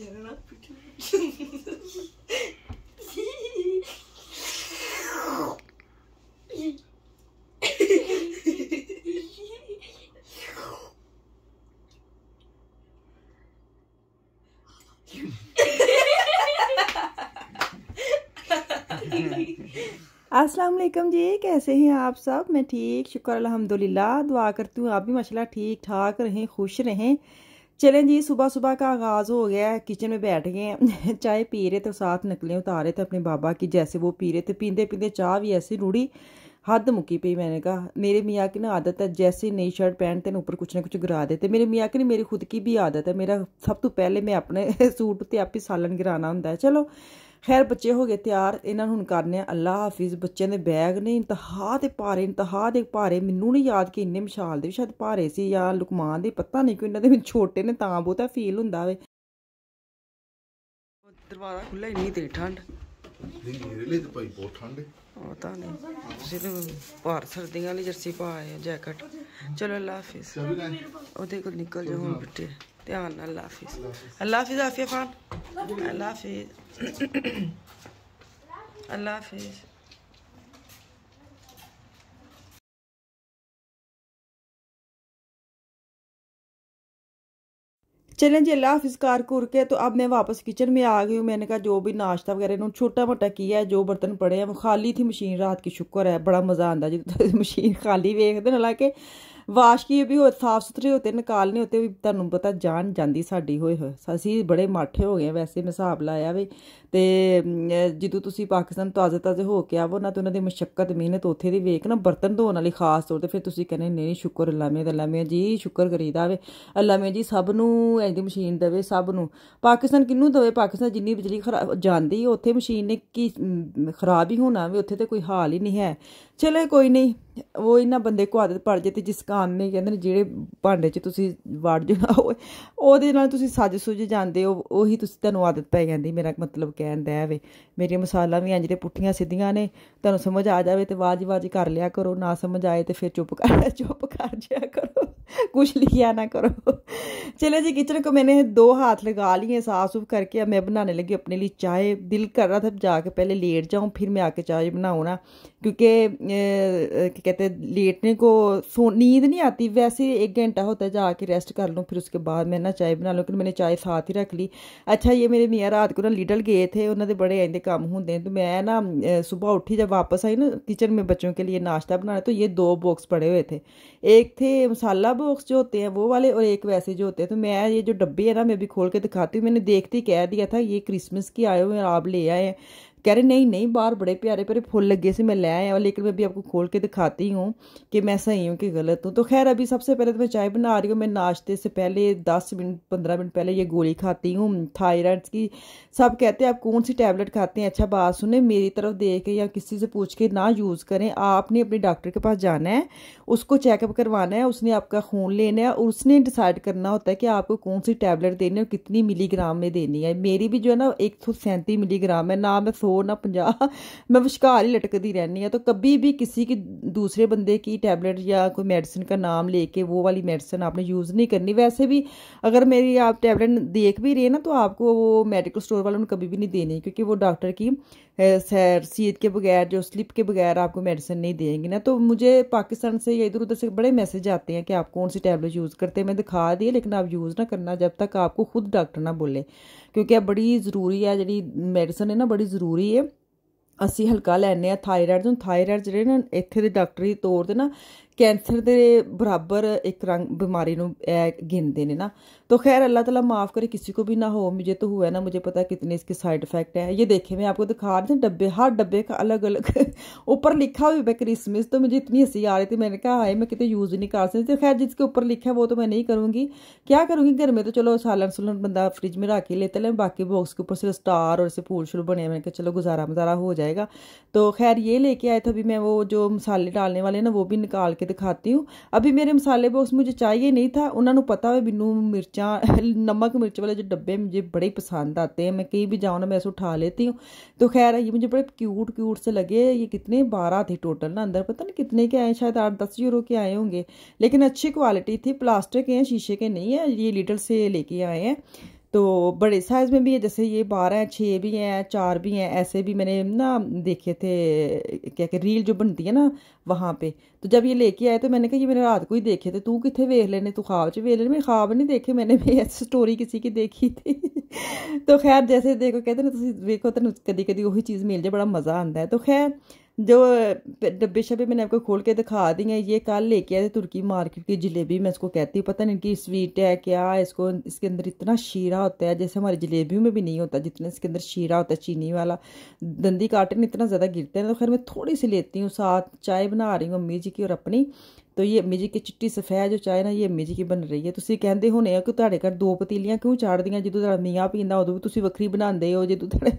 Getting अस्सलाम वालेकुम जी कैसे हैं आप सब मैं ठीक शुक्र अलहमदिल्ला दुआ करती हूँ आप भी माशाल्लाह ठीक ठाक रहें खुश रहें चलें जी सुबह सुबह का आगाज़ हो गया है किचन में बैठ गए चाय पी रहे थे साथ नकलें उतारे थे अपने बाबा की जैसे वो पी रहे थे पींदे पींदे चाह भी ऐसी रूढ़ी हद मुकी पी मैंने कहा मेरे मियाँ की ना आदत है जैसे नई शर्ट पहनते हैं ऊपर कुछ ना कुछ गिरा देते मेरे मियाँ की ना मेरी खुद की भी आदत है मेरा सब तो पहले मैं अपने सूट उत्ते आप ही सालन गिराना होंगे चलो ਖੈਰ ਬੱਚੇ ਹੋ ਗਏ ਤਿਆਰ ਇਹਨਾਂ ਨੂੰ ਹੁਣ ਕਰਨੇ ਆ ਅੱਲਾ ਹਾਫਿਜ਼ ਬੱਚਿਆਂ ਦੇ ਬੈਗ ਨੇ ਇੰਤਹਾ ਤੇ ਭਾਰੇ ਇੰਤਹਾ ਦੇ ਭਾਰੇ ਮੈਨੂੰ ਨਹੀਂ ਯਾਦ ਕਿ ਇੰਨੇ ਮਿਸ਼ਾਲ ਦੇ ਸ਼ਾਇਦ ਭਾਰੇ ਸੀ ਜਾਂ ਲੁਕਮਾਨ ਦੇ ਪਤਾ ਨਹੀਂ ਕਿ ਇਹਨਾਂ ਦੇ ਵਿੱਚ ਛੋਟੇ ਨੇ ਤਾਂ ਬਹੁਤਾ ਫੀਲ ਹੁੰਦਾ ਵੇ ਦਰਵਾਜ਼ਾ ਖੁੱਲਾ ਹੀ ਨਹੀਂ ਤੇ ਠੰਡ ਨਹੀਂ ਰੀਲੇ ਤੇ ਭਾਈ ਬਹੁਤ ਠੰਡ ਹੈ ਪਤਾ ਨਹੀਂ ਤੁਸੀਂ ਤੇ ਭਾਰ ਸਰਦੀਆਂ ਵਾਲੀ ਜਰਸੀ ਪਾ ਆਏ ਜੈਕਟ ਚਲੋ ਅੱਲਾ ਹਾਫਿਜ਼ ਉਹਦੇ ਕੋਲ ਨਿਕਲ ਜਾ ਹੁਣ ਬਿੱਟੇ ध्यान अल्लाह हाफिज़ अल्लाह हाफिज़ आफिया खान अल्लाह हाफिज़ अल्लाह हाफिज़ चलें जी अल्लाह हाफिज़ कार कुर के तो अब मैं वापस किचन में आ गई हूँ मैंने कहा जो भी नाश्ता वगैरह इन्होंने छोटा मोटा किया है जो बर्तन पड़े हैं वो खाली थी मशीन रात की शुक्र है बड़ा मज़ा आता जी मशीन खाली वेख वेखते हालांकि ਕੀ ਵੀ भी ਸਾਫ ਸੁਥਰੇ ਹੋਤੇ ਨਿਕਾਲ ਨਹੀਂ ਹੋਤੇ ਵੀ ਤੁਹਾਨੂੰ ਪਤਾ ਜਾਨ ਜਾਂਦੀ ਸਾਡੀ ਹੋਏ ਹੋਏ ਅਸੀਂ ਬੜੇ ਮਾਠੇ ਹੋ ਗਏ ਵੈਸੇ ਮੈਂ ਹਿਸਾਬ ਲਾਇਆ ਵੀ ਤੇ ਜਦੋਂ ਤੁਸੀਂ ਪਾਕਿਸਤਾਨ ਤਾਜ਼ੇ ਤਾਜ਼ੇ ਹੋ ਕੇ ਆਵੋ ਨਾ ਤੇ ਉਹਨਾਂ ਦੀ ਮਸ਼ਕਤ ਮਿਹਨਤ ਉੱਥੇ ਦੀ ਵੇਖ ਨਾ ਬਰਤਨ ਧੋਣ ਵਾਲੀ ਖਾਸ ਤੌਰ ਤੇ ਫਿਰ ਤੁਸੀਂ ਕਹਿੰਦੇ ਨਹੀਂ ਸ਼ੁਕਰ ਅੱਲਾ ਮੇ ਅੱਲਾ ਮੇ ਜੀ ਸ਼ੁਕਰ ਕਰੀਦਾ ਵੇ ਅੱਲਾ ਮੇ ਜੀ ਸਭ ਨੂੰ ਐਂਦੀ ਮਸ਼ੀਨ ਦੇਵੇ ਸਭ ਨੂੰ ਪਾਕਿਸਤਾਨ ਕਿੰਨੂੰ ਦੇਵੇ ਪਾਕਿਸਤਾਨ ਜਿੰਨੀ ਬਿਜਲੀ ਖਰਾਬ ਜਾਂਦੀ ਉੱਥੇ ਮਸ਼ੀਨ ਨੇ ਕੀ ਖਰਾਬ ਹੀ ਹੋਣਾ ਵੇ ਉੱਥੇ ਤੇ ਕੋਈ ਹਾਲ ਹੀ ਨਹੀਂ ਹੈ ਚਲੇ ਕੋਈ ਨਹੀਂ ਉਹ ਇਹਨਾਂ ਬੰਦੇ ਕੋ ਆਦਤ ਪੜ ਜੇ ਤੇ ਜਿਸ ਕਾਨ ਨੇ ਕਹਿੰਦੇ ਨੇ ਜਿਹੜੇ ਭਾਂਡੇ 'ਚ ਤੁਸੀਂ ਵੜ ਜਣਾ ਉਹਦੇ ਨਾਲ ਤੁਸੀਂ ਸੱਜ ਸੁਜ ਜਾਂਦੇ ਹੋ ਉਹੀ ਤੁਸੀਂ ਤੁਹਾਨੂੰ ਆਦਤ ਪੈ ਜਾਂਦੀ ਮੇਰਾ ਮਤਲਬ ਕਹਿਣ ਦਾ ਵੇ ਮੇਰੀਆਂ ਮਸਾਲਾਂ ਵੀ ਇੰਜ ਦੇ ਪੁੱਠੀਆਂ ਸਿੱਧੀਆਂ ਨੇ ਤੁਹਾਨੂੰ ਸਮਝ ਆ ਜਾਵੇ ਤੇ ਵਾਜੀ ਵਾਜੀ ਕਰ ਲਿਆ ਕਰੋ ਨਾ ਸਮਝ ਆਏ ਤੇ ਫਿਰ ਚੁੱਪ ਕਰ ਚੁੱਪ ਕਰ ਜਿਆ ਕਰੋ कुछ लिया ना करो चले जी किचन को मैंने दो हाथ लगा लिए साफ सुफ करके अब मैं बनाने लगी अपने लिए चाय दिल कर रहा था जाके पहले लेट जाऊँ फिर मैं आके चाय बनाऊँ ना क्योंकि क्या कहते हैं लेटने को सो नींद नहीं आती वैसे एक घंटा होता है जाके रेस्ट कर लूँ फिर उसके बाद मैं ना चाय बना लूँ क्योंकि मैंने चाय साथ ही रख ली अच्छा ये मेरे मियाँ रात को ना लिडल गए थे उन्होंने बड़े आंदे काम होंगे तो मैं ना सुबह उठी जब वापस आई ना किचन में बच्चों के लिए नाश्ता बनाना तो ये दो बॉक्स पड़े हुए थे एक थे मसाला बॉक्स जो होते हैं वो वाले और एक वैसे जो होते हैं तो मैं ये जो डब्बे है ना मैं भी खोल के दिखाती हूँ मैंने देखते ही कह दिया था ये क्रिसमस की आए हुए आप ले आए हैं कह रहे नहीं नहीं बाहर बड़े प्यारे प्यारे फूल लगे से मैं ले आया हूँ लेकिन मैं भी आपको खोल के दिखाती हूँ कि मैं सही हूँ कि गलत हूँ तो खैर अभी सबसे पहले तो मैं चाय बना रही हूँ मैं नाश्ते से पहले दस मिनट पंद्रह मिनट पहले ये गोली खाती हूँ थायराइड की सब कहते हैं आप कौन सी टैबलेट खाते हैं अच्छा बात सुने मेरी तरफ देख के या किसी से पूछ के ना यूज़ करें आपने अपने डॉक्टर के पास जाना है उसको चेकअप करवाना है उसने आपका खून लेना है और उसने डिसाइड करना होता है कि आपको कौन सी टैबलेट देनी है और कितनी मिलीग्राम में देनी है मेरी भी जो है ना एक सौ सैंतीस मिलीग्राम है ना मैं सो दो ना पंजाह मैं विश्कार ही लटकती रहनी हूँ तो कभी भी किसी की दूसरे बंदे की टैबलेट या कोई मेडिसिन का नाम लेके वो वाली मेडिसिन आपने यूज़ नहीं करनी वैसे भी अगर मेरी आप टैबलेट देख भी रहे ना तो आपको वो मेडिकल स्टोर वालों ने कभी भी नहीं देनी क्योंकि वो डॉक्टर की सैर सीध के बगैर जो स्लिप के बगैर आपको मेडिसिन नहीं देंगे ना तो मुझे पाकिस्तान से या इधर उधर से बड़े मैसेज आते हैं कि आप कौन सी टैबलेट यूज़ करते हैं मैं दिखा दिए लेकिन आप यूज़ ना करना जब तक आपको खुद डॉक्टर ना बोले ਕਿਉਂਕਿ ਇਹ ਬੜੀ ਜ਼ਰੂਰੀ ਹੈ ਜਿਹੜੀ ਮੈਡੀਸਨ ਹੈ ਨਾ ਬੜੀ ਜ਼ਰੂਰੀ ਹੈ ਅਸੀਂ ਹਲਕਾ ਲੈਨੇ ਆ ਥਾਇਰਾਇਡ ਨੂੰ ਥਾਇਰਾਇਡ ਜਿਹੜੇ ਨੇ ਇੱਥੇ ਦੇ ਡਾਕਟਰੀ ਤੌਰ ਤੇ ਨਾ कैंसर के बराबर एक रंग बीमारी गिनते ਗਿਣਦੇ ਨੇ तो खैर अल्लाह तला माफ़ करे किसी को भी ना हो मुझे तो हुआ है ना मुझे पता कितने इसके साइड इफ़ेक्ट है ये देखे मैं आपको दिखा रही हूँ डब्बे हर डब्बे का अलग अलग ऊपर लिखा हुआ है क्रिसमस तो मुझे इतनी हंसी आ रही थी मैंने कहा हाई मैं कितने यूज़ नहीं कर सकती खैर जिसके ऊपर लिखा है वो तो मैं नहीं करूँगी क्या करूँगी घर में तो चलो सालन सुलन बंदा फ्रिज में रख ही लेता है बाकी बॉक्स के ऊपर सिर्फ स्टार और ऐसे फूल शूल बने मैंने कहा चलो गुजारा मुजारा हो जाएगा तो खैर ये लेके आए थे अभी मैं वो जो मसाले डालने वाले ना वो भी निकाल के दिखाती हूँ अभी मेरे मसाले बॉक्स मुझे चाहिए नहीं था उन्होंने पता है मैनू मिर्चा नमक मिर्च वाले जो डब्बे मुझे बड़े पसंद आते हैं मैं कहीं भी जाऊँ ना मैं ऐसे उठा लेती हूँ तो खैर ये मुझे बड़े क्यूट क्यूट से लगे ये कितने बारह थे टोटल ना अंदर पता ना कितने के आए शायद आठ दस यूरो के आए होंगे लेकिन अच्छी क्वालिटी थी प्लास्टिक के हैं शीशे के नहीं है ये लीटर से लेके आए हैं तो बड़े साइज़ में भी है जैसे ये बारह हैं छः भी हैं चार भी हैं ऐसे भी मैंने ना देखे थे क्या क्या रील जो बनती है ना वहाँ पे तो जब ये लेके आए तो मैंने कहा ये मैंने रात को ही देखे थे तू कितने वेख लेने तू ख्वाब च वेख लेने मैंने ख्वाब नहीं देखे मैंने भी ऐसी स्टोरी किसी की देखी थी तो खैर जैसे देखो कहते ना तुम देखो तेन कभी कभी वही चीज़ मिल जाए बड़ा मज़ा आता है तो खैर जो डब्बे शब्बे मैंने आपको खोल के दिखा दी हैं ये कल लेके आए थे तुर्की मार्केट की जलेबी मैं इसको कहती हूँ पता नहीं कि स्वीट है क्या इसको इसके अंदर इतना शीरा होता है जैसे हमारी जलेबियों में भी नहीं होता जितना इसके अंदर शीरा होता है चीनी वाला दंदी काटन इतना ज़्यादा गिरता है तो खैर मैं थोड़ी सी लेती हूँ साथ चाय बना रही हूँ अम्मी जी की और अपनी तो ये अम्मी जी की चिट्टी सफ़ेद जो चाय ना ये अम्मी जी की ਬਣ ਰਹੀ ਹੈ ਤੁਸੀਂ ਕਹਿੰਦੇ ਹੋਣੇ ਆ ਕਿ ਤੁਹਾਡੇ ਘਰ ਦੋ ਪਤੀਲੀਆਂ ਕਿਉਂ ਚਾੜਦੀਆਂ ਜਦੋਂ ਤੁਹਾਡਾ ਮੀਆਂ ਪੀਂਦਾ ਉਦੋਂ ਵੀ ਤੁਸੀਂ ਵੱਖਰੀ ਬਣਾਉਂਦੇ ਹੋ ਜਦੋਂ ਤੁਹਾਡੇ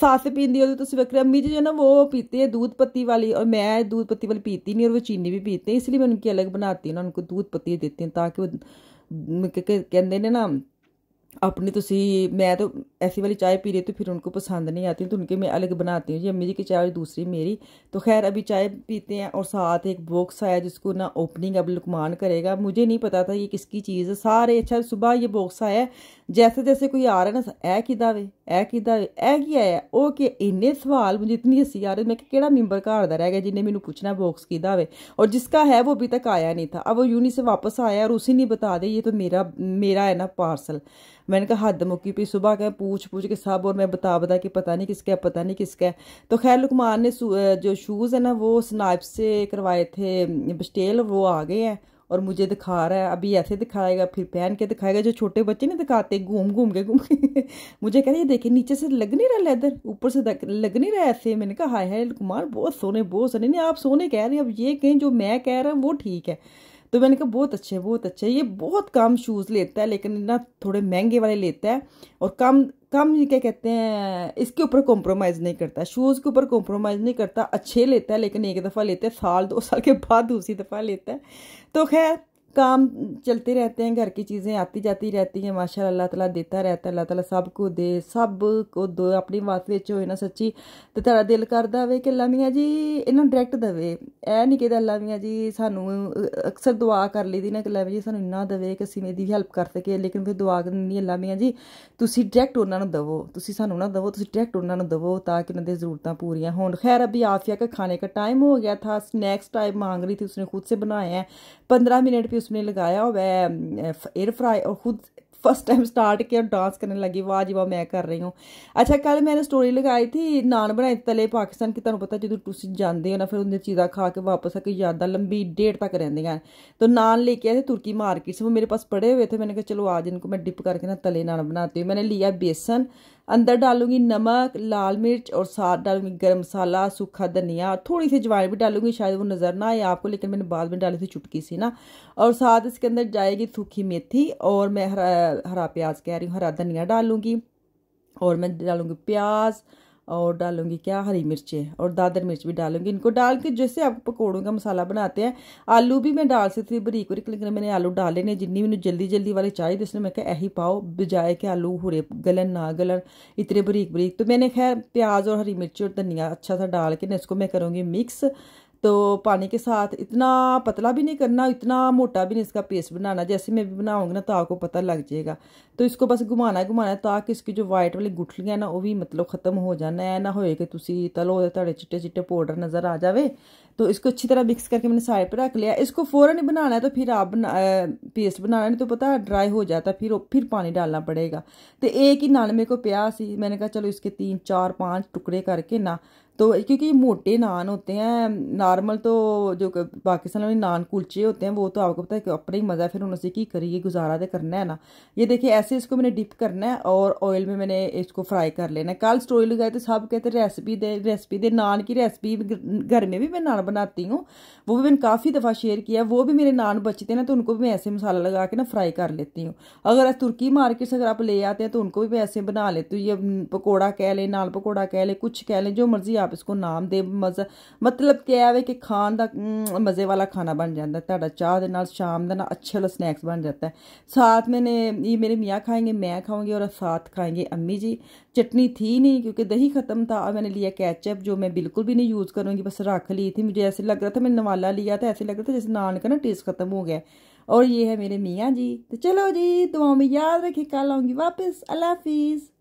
ਸੱਸ ਪੀਂਦੀ ਉਦੋਂ ਤੁਸੀਂ ਵੱਖਰੀ ਅਮੀ ਜੀ ਜੋ ਨਾ ਉਹ ਪੀਤੇ ਹੈ दूध पत्ती वाली और मैं दूध पत्ती वाली पीती नहीं और वो चीनी भी पीते हैं इसलिए मैं उनकी अलग बनाती हूँ ना उनको दूध पत्ती देती हूँ ताकि वो कहते हैं ना अपनी तो सी मैं तो ऐसी वाली चाय पी रही तो फिर उनको पसंद नहीं आती तो उनके मैं अलग बनाती हूँ जी अम्मी जी की चाय और दूसरी मेरी तो खैर अभी चाय पीते हैं और साथ एक बॉक्स आया जिसको ना ओपनिंग अब लुकमान करेगा मुझे नहीं पता था ये किसकी चीज़ है सारे अच्छा सुबह ये बॉक्स आया जैसे जैसे कोई आ रहा है ना ऐ किदा वे ऐ किदा वे ऐ की आया ओके इन्ने सवाल मुझे इतनी हसी आ रही मैं कि मैंबर घर का रह गया जिन्हें मैंने पूछना बॉक्स किदा वे और जिसका है वो अभी तक आया नहीं था अब वो यूनी से वापस आया और उसी नहीं बता दे ये तो मेरा मेरा है ना पार्सल मैंने कहा हद मुक्की पी सुबह का पूछ पूछ के सब और मैं बता बता कि पता नहीं किसका है पता नहीं किसका है तो खैर लुकमान ने जो शूज़ है ना वो स्नाइप से करवाए थे बस्टेल वो आ गए हैं और मुझे दिखा रहा है अभी ऐसे दिखाएगा फिर पहन के दिखाएगा जो छोटे बच्चे नहीं दिखाते घूम घूम के घूम मुझे कह रहे ये देखे नीचे से लग नहीं रहा लेदर ऊपर से लग नहीं रहा ऐसे मैंने कहा हाय हाय कुमार बहुत सोने बहुत सोने नहीं आप सोने कह रहे हैं अब ये कहें जो मैं कह रहा हूँ वो ठीक है तो मैंने कहा बहुत अच्छे बहुत अच्छे ये बहुत कम शूज़ लेता है लेकिन ना थोड़े महंगे वाले लेता है और कम कम क्या कहते हैं इसके ऊपर कॉम्प्रोमाइज़ नहीं करता शूज़ के ऊपर कॉम्प्रोमाइज़ नहीं करता अच्छे लेता है लेकिन एक दफ़ा लेता है साल दो साल के बाद दूसरी दफ़ा लेता है तो खैर काम चलते रहते हैं घर की चीज़ें आती जाती रहती हैं माशा अल्लाह ताला देता रहता है अल्लाह ताला सब को दे सब को दो अपनी बात ਵਿੱਚ ਹੋਏ ਨਾ ਸੱਚੀ ਤੇ ਤੇਰਾ ਦਿਲ ਕਰਦਾ ਵੇ ਕਿ ਅੱਲਾ ਮੀਆਂ ਜੀ ਇਹਨੂੰ ਡਾਇਰੈਕਟ ਦਵੇ ਐ ਨਹੀਂ ਕਿਹਦਾ ਅੱਲਾ ਮੀਆਂ ਜੀ ਸਾਨੂੰ ਅਕਸਰ ਦੁਆ ਕਰ ਲਈਦੀ ਨਾ ਕਿ ਅੱਲਾ ਜੀ ਸਾਨੂੰ ਇੰਨਾ ਦਵੇ ਕਿ ਅਸੀਂ ਇਹਦੀ ਹੈਲਪ ਕਰ ਸਕੀਏ ਲੇਕਿਨ ਫਿਰ ਦੁਆ ਨਹੀਂ ਅੱਲਾ ਮੀਆਂ ਜੀ ਤੁਸੀਂ ਡਾਇਰੈਕਟ ਉਹਨਾਂ ਨੂੰ ਦਵੋ ਤੁਸੀਂ ਸਾਨੂੰ ਨਾ ਦਵੋ ਤੁਸੀਂ ਡਾਇਰੈਕਟ ਉਹਨਾਂ ਨੂੰ ਦਵੋ ਤਾਂ ਕਿ ਉਹਨਾਂ ਦੀਆਂ ਜ਼ਰੂਰਤਾਂ ਪੂਰੀਆਂ ਹੋਣ ਖੈਰ ਅਭੀ ਆਫਿया का खाने का टाइम हो गया था स्नैक्स टाइप मांग रही थी उसने खुद से बनाए हैं पंद्रह मिनट भी उसने लगाया वह एयर फ्राई और खुद फर्स्ट टाइम स्टार्ट किया और डांस करने लगी वाह जी वाह मैं कर रही हूँ अच्छा कल मैंने स्टोरी लगाई थी नान बनाए तले पाकिस्तान की ਤੁਹਾਨੂੰ ਪਤਾ ਜਦੋਂ ਤੁਸੀਂ ਜਾਂਦੇ ਹੋ ਨਾ ਫਿਰ ਉਹਨਾਂ ਚੀਜ਼ਾਂ ਖਾ ਕੇ ਵਾਪਸ ਆ ਕੇ ਯਾਦਾਂ ਲੰਬੀ ਡੇਟ ਤੱਕ तो नान लेके आए थे तुर्की मार्केट से वो मेरे पास पड़े हुए थे मैंने कहा चलो आज इनको मैं डिप करके ना तले नान बनाती हूँ मैंने लिया बेसन अंदर डालूंगी नमक लाल मिर्च और साथ डालूंगी गरम मसाला सूखा धनिया थोड़ी सी ज्वाइन भी डालूंगी शायद वो नज़र ना आए आपको लेकिन मैंने बाद में डाली थी चुटकी सी ना और साथ इसके अंदर जाएगी सूखी मेथी और मैं हरा हरा प्याज कह रही हूँ हरा धनिया डालूंगी और मैं डालूंगी प्याज और डालूंगी क्या हरी मिर्चें और दादर मिर्च भी डालूंगी इनको डाल के जैसे आप पकौड़ों का मसाला बनाते हैं आलू भी मैं डाल सकती थी बरीक बरीक लेकिन मैंने आलू डाले ने जिन्नी मैंने जल्दी जल्दी वाले चाहिए तो इसने मैं क्या यही पाओ बजाय के आलू हुरे गलन ना गलन इतने बरीक बरीक तो मैंने खैर प्याज और हरी मिर्ची और धनिया अच्छा सा डाल के ना इसको मैं करूँगी मिक्स तो पानी के साथ इतना पतला भी नहीं करना इतना मोटा भी नहीं इसका पेस्ट बनाना जैसे मैं भी बनाऊँगी ना तो आपको पता लग जाएगा तो इसको बस घुमाना घुमाना ताकि इसकी जो वाइट वाली गुठलियाँ ना वो भी मतलब ख़त्म हो जाना है ना होए कि तुम तलो थोड़े चिट्टे चिट्टे पाउडर नज़र आ जाए तो इसको अच्छी तरह मिक्स करके मैंने साइड पर रख लिया इसको फ़ौरन ही बनाना है तो फिर आप बना पेस्ट बनाना नहीं तो पता ड्राई हो जाता फिर फिर पानी डालना पड़ेगा तो एक ही नान मेरे को प्यास ही मैंने कहा चलो इसके तीन चार पाँच टुकड़े करके ना तो क्योंकि मोटे नान होते हैं नॉर्मल तो जो पाकिस्तान में नान कुलचे होते हैं वो तो आपको पता है अपना ही मज़ा है फिर उनसे की करिए गुजारा तो करना है ना ये देखिए ऐसे इसको मैंने डिप करना है और ऑयल में मैंने इसको फ्राई कर लेना है कल स्टोरी लगाए तो सब कहते रेसिपी दे रेसिपी दे नान की रेसिपी घर में भी मैं नान बनाती हूँ वो भी मैंने काफ़ी दफ़ा शेयर किया वो भी मेरे नान बचते हैं ना तो उनको भी मैं ऐसे मसाला लगा के ना फ्राई कर लेती हूँ अगर तुर्की मार्केट से अगर आप ले आते हैं तो उनको भी मैं ऐसे बना लेती हूँ ये पकौड़ा कह लें नान पकौड़ा कह लें कुछ कह लें जो मर्ज़ी आप आप इसको नाम दे ਮਤਲਬ मतलब क्या है कि ਦਾ का मजे वाला खाना बन जाता है ਦੇ ਨਾਲ शाम ਦਾ ਨਾ ਅੱਛਾ ਲਾ ਸਨੈਕਸ ਬਣ साथ मैंने ये मेरे मियाँ खाएंगे मैं खाऊंगी और साथ खाएंगे अम्मी जी चटनी थी नहीं क्योंकि दही ख़त्म था और मैंने लिया कैचअप जो मैं बिल्कुल भी नहीं यूज़ करूँगी बस रख ली थी मुझे ऐसे लग रहा था मैंने नवाला लिया था ऐसे लग रहा था जैसे नान का ना टेस्ट ख़त्म हो गया और ये है मेरे मियाँ जी तो चलो जी दुआओं में याद रखे कल आऊँगी वापस अल्लाह हाफिज़